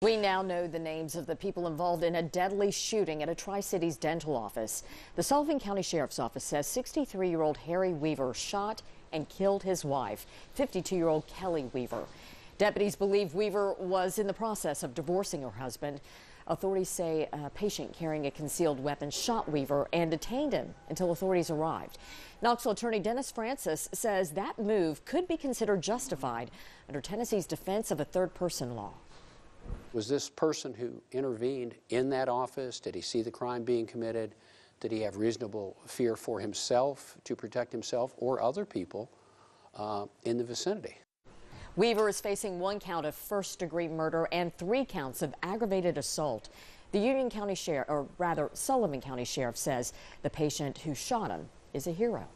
We now know the names of the people involved in a deadly shooting at a Tri Cities dental office. The Sullivan County Sheriff's Office says 63 year old Harry Weaver shot and killed his wife, 52 year old Kelly Weaver. Deputies believe Weaver was in the process of divorcing her husband. Authorities say a patient carrying a concealed weapon shot Weaver and detained him until authorities arrived. Knoxville attorney Dennis Francis says that move could be considered justified under Tennessee's Defense of a Third Person law. Was this person who intervened in that office? Did he see the crime being committed? Did he have reasonable fear for himself to protect himself or other people uh, in the vicinity? Weaver is facing one count of first degree murder and three counts of aggravated assault. The Union County Sheriff, or rather Sullivan County Sheriff, says the patient who shot him is a hero.